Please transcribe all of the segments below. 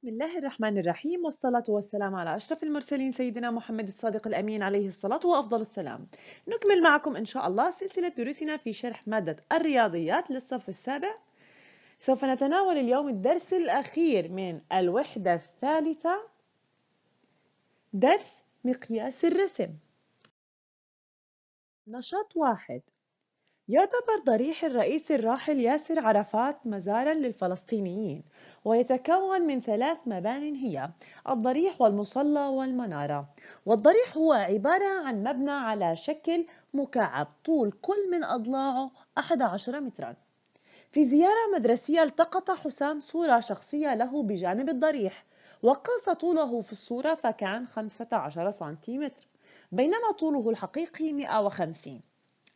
بسم الله الرحمن الرحيم والصلاة والسلام على أشرف المرسلين سيدنا محمد الصادق الأمين عليه الصلاة وأفضل السلام نكمل معكم إن شاء الله سلسلة دروسنا في شرح مادة الرياضيات للصف السابع سوف نتناول اليوم الدرس الأخير من الوحدة الثالثة درس مقياس الرسم نشاط واحد يعتبر ضريح الرئيس الراحل ياسر عرفات مزارا للفلسطينيين ويتكون من ثلاث مبان هي الضريح والمصلى والمنارة والضريح هو عبارة عن مبنى على شكل مكعب طول كل من أضلاعه 11 متراً في زيارة مدرسية التقط حسام صورة شخصية له بجانب الضريح وقاس طوله في الصورة فكان 15 سنتيمتر بينما طوله الحقيقي 150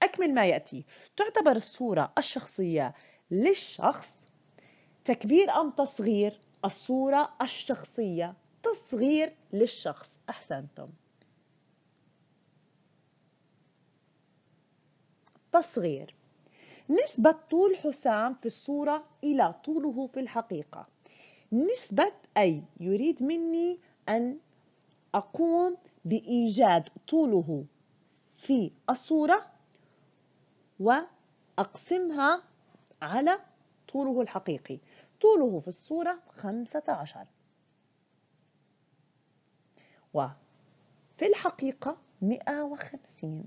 أكمل ما يأتي تعتبر الصورة الشخصية للشخص تكبير أم تصغير الصورة الشخصية تصغير للشخص أحسنتم تصغير نسبة طول حسام في الصورة إلى طوله في الحقيقة نسبة أي يريد مني أن أقوم بإيجاد طوله في الصورة وأقسمها على طوله الحقيقي طوله في الصورة 15 وفي الحقيقة 150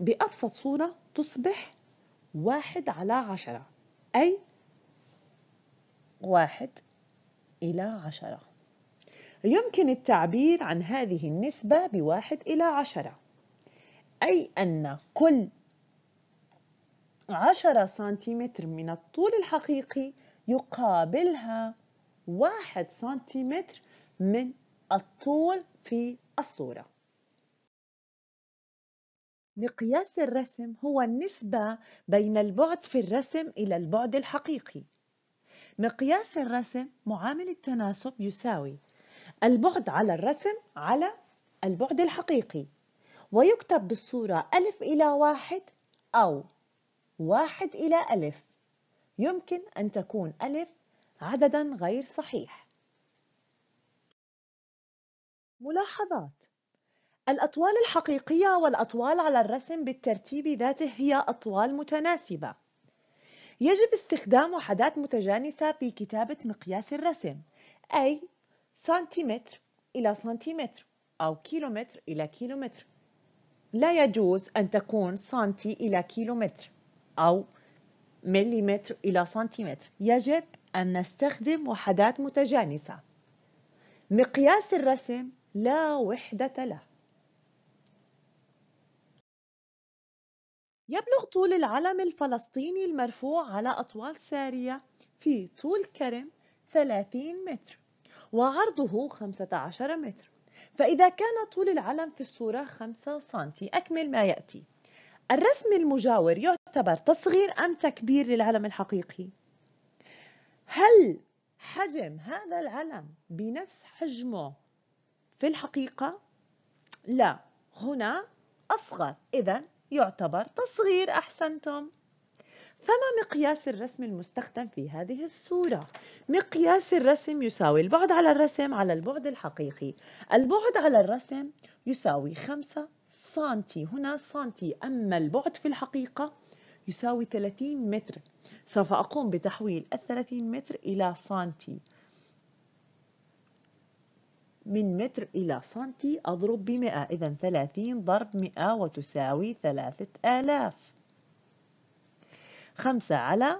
بأبسط صورة تصبح واحد على عشرة أي واحد إلى عشرة يمكن التعبير عن هذه النسبة بواحد إلى عشرة أي أن كل عشرة سنتيمتر من الطول الحقيقي يقابلها واحد سنتيمتر من الطول في الصورة مقياس الرسم هو النسبة بين البعد في الرسم إلى البعد الحقيقي مقياس الرسم معامل التناسب يساوي البعد على الرسم على البعد الحقيقي ويكتب بالصورة ألف إلى واحد أو واحد إلى ألف يمكن أن تكون ألف عددا غير صحيح ملاحظات الأطوال الحقيقية والأطوال على الرسم بالترتيب ذاته هي أطوال متناسبة يجب استخدام وحدات متجانسة في كتابة مقياس الرسم أي سنتيمتر إلى سنتيمتر أو كيلومتر إلى كيلومتر لا يجوز أن تكون سنتي إلى كيلومتر أو مليمتر إلى سنتيمتر يجب أن نستخدم وحدات متجانسة مقياس الرسم لا وحدة له يبلغ طول العلم الفلسطيني المرفوع على أطوال سارية في طول كرم 30 متر وعرضه 15 متر فإذا كان طول العلم في الصورة 5 سنتي أكمل ما يأتي الرسم المجاور يعتبر تصغير أم تكبير للعلم الحقيقي؟ هل حجم هذا العلم بنفس حجمه في الحقيقة؟ لا هنا أصغر إذا يعتبر تصغير أحسنتم فما مقياس الرسم المستخدم في هذه الصورة؟ مقياس الرسم يساوي البعد على الرسم على البعد الحقيقي البعد على الرسم يساوي 5 سنتي هنا سنتي أما البعد في الحقيقة يساوي 30 متر سوف أقوم بتحويل ال 30 متر إلى سنتي من متر إلى سنتي أضرب بمئة إذا 30 ضرب مئة وتساوي ثلاثة آلاف خمسة على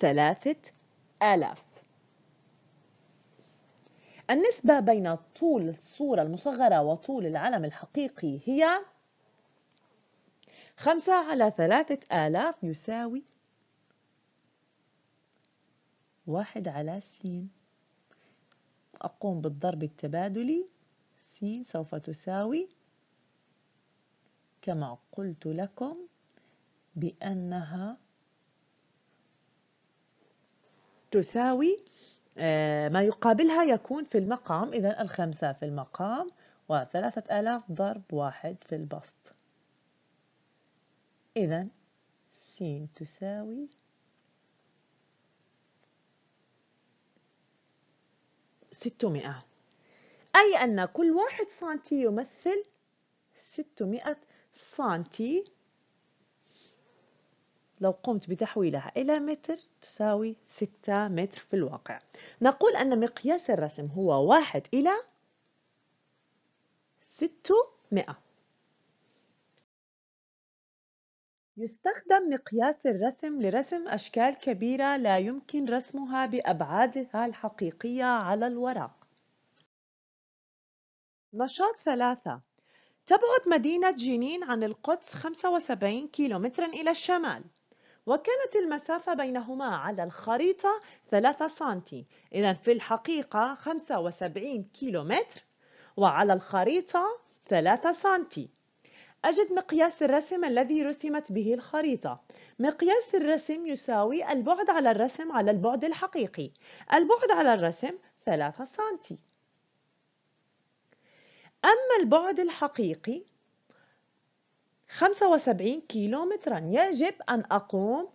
ثلاثة آلاف النسبة بين طول الصورة المصغرة وطول العلم الحقيقي هي خمسة على ثلاثة آلاف يساوي واحد على س أقوم بالضرب التبادلي س سوف تساوي كما قلت لكم بأنها تساوي آه، ما يقابلها يكون في المقام إذا الخمسة في المقام وثلاثة آلاف ضرب واحد في البسط إذا س تساوي ستمائة أي أن كل واحد سنتي يمثل ستمائة سنتي لو قمت بتحويلها إلى متر تساوي 6 متر في الواقع نقول أن مقياس الرسم هو 1 إلى 600 يستخدم مقياس الرسم لرسم أشكال كبيرة لا يمكن رسمها بأبعادها الحقيقية على الورق نشاط ثلاثة تبعد مدينة جنين عن القدس 75 كيلومترا إلى الشمال وكانت المسافة بينهما على الخريطة 3 سنتي إذا في الحقيقة 75 كيلومتر وعلى الخريطة 3 سنتي أجد مقياس الرسم الذي رسمت به الخريطة مقياس الرسم يساوي البعد على الرسم على البعد الحقيقي البعد على الرسم 3 سنتي أما البعد الحقيقي 75 كيلومترا يجب أن أقوم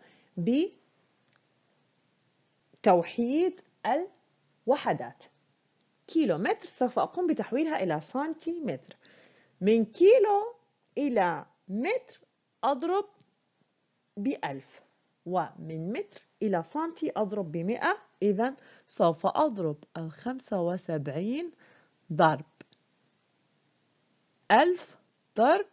بتوحيد الوحدات كيلومتر سوف أقوم بتحويلها إلى سنتيمتر من كيلو إلى متر أضرب بألف ومن متر إلى سنتي أضرب بمئة إذا سوف أضرب الخمسة وسبعين ضرب ألف ضرب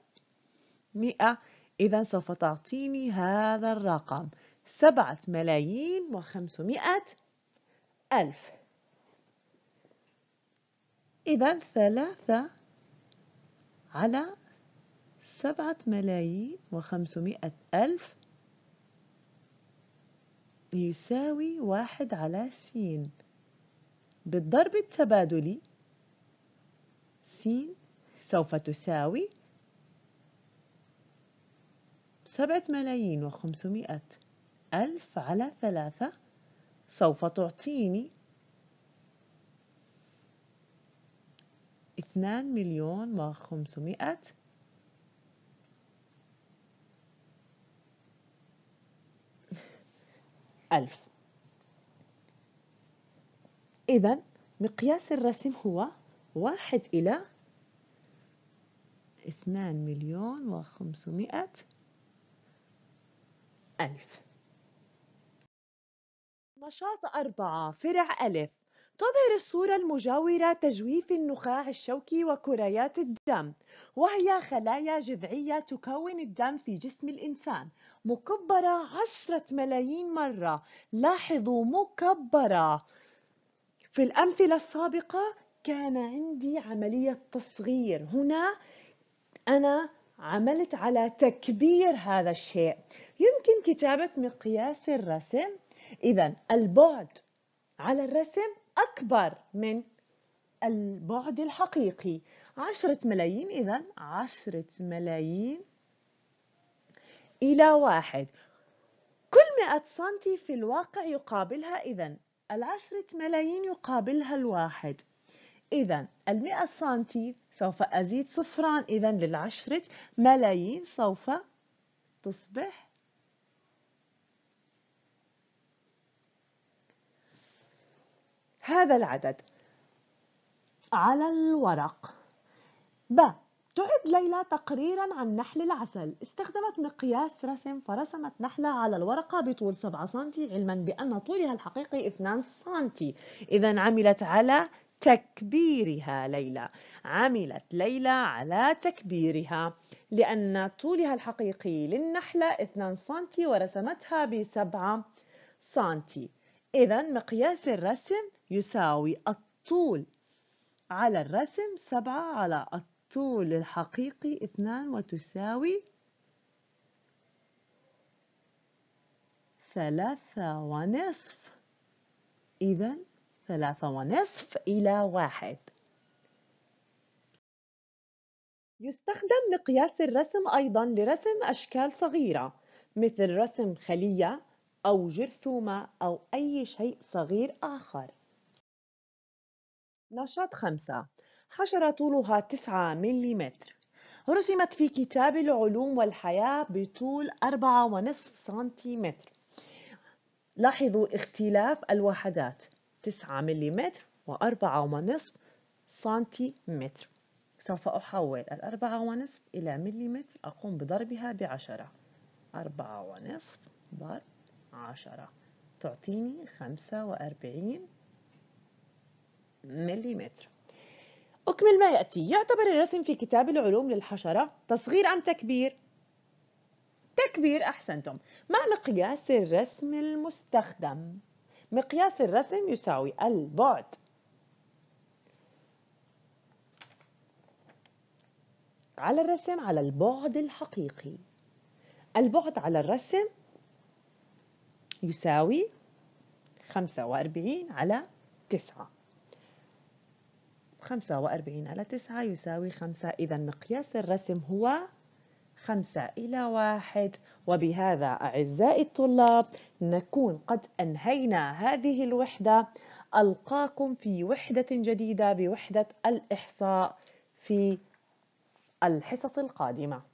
مئة إذا سوف تعطيني هذا الرقم سبعة ملايين وخمسمائة ألف إذا ثلاثة على سبعة ملايين وخمسمائة ألف يساوي واحد على س بالضرب التبادلي س سوف تساوي سبعة ملايين وخمسمائة ألف على ثلاثة سوف تعطيني اثنان مليون وخمسمائة ألف إذا مقياس الرسم هو واحد إلى اثنان مليون وخمسمائة ألف نشاط أربعة فرع ألف تظهر الصورة المجاورة تجويف النخاع الشوكي وكريات الدم وهي خلايا جذعية تكون الدم في جسم الإنسان مكبرة عشرة ملايين مرة لاحظوا مكبرة في الأمثلة السابقة كان عندي عملية تصغير هنا أنا عملت على تكبير هذا الشيء يمكن كتابة مقياس الرسم إذا البعد على الرسم أكبر من البعد الحقيقي عشرة ملايين إذا عشرة ملايين إلى واحد كل مئة سنتي في الواقع يقابلها إذا العشرة ملايين يقابلها الواحد إذا المئة سنتي سوف أزيد صفران إذا للعشرة ملايين سوف تصبح هذا العدد على الورق ب تعد ليلى تقريرا عن نحل العسل استخدمت مقياس رسم فرسمت نحلة على الورقة بطول 7 سنتي علما بأن طولها الحقيقي 2 سنتي إذا عملت على تكبيرها ليلى عملت ليلى على تكبيرها لأن طولها الحقيقي للنحلة 2 سنتي ورسمتها ب 7 سنتي إذا مقياس الرسم يساوي الطول على الرسم 7 على الطول الحقيقي 2 وتساوي 3 ونصف إذا ثلاثة ونصف إلى واحد يستخدم مقياس الرسم أيضا لرسم أشكال صغيرة مثل رسم خلية أو جرثومة أو أي شيء صغير آخر نشاط خمسة حشرة طولها 9 ملم رسمت في كتاب العلوم والحياة بطول 4.5 سنتيمتر لاحظوا اختلاف الوحدات 9 ملم وأربعة ونصف سنتيمتر سوف أحول الأربعة ونصف إلى مليمتر أقوم بضربها بعشرة أربعة ونصف ضرب عشرة تعطيني خمسة وأربعين مليمتر أكمل ما يأتي يعتبر الرسم في كتاب العلوم للحشرة تصغير أم تكبير؟ تكبير أحسنتم ما مقياس الرسم المستخدم؟ مقياس الرسم يساوي البعد على الرسم على البعد الحقيقي البعد على الرسم يساوي 45 على 9 45 على 9 يساوي 5 إذا مقياس الرسم هو خمسة إلى واحد وبهذا أعزائي الطلاب نكون قد أنهينا هذه الوحدة ألقاكم في وحدة جديدة بوحدة الإحصاء في الحصص القادمة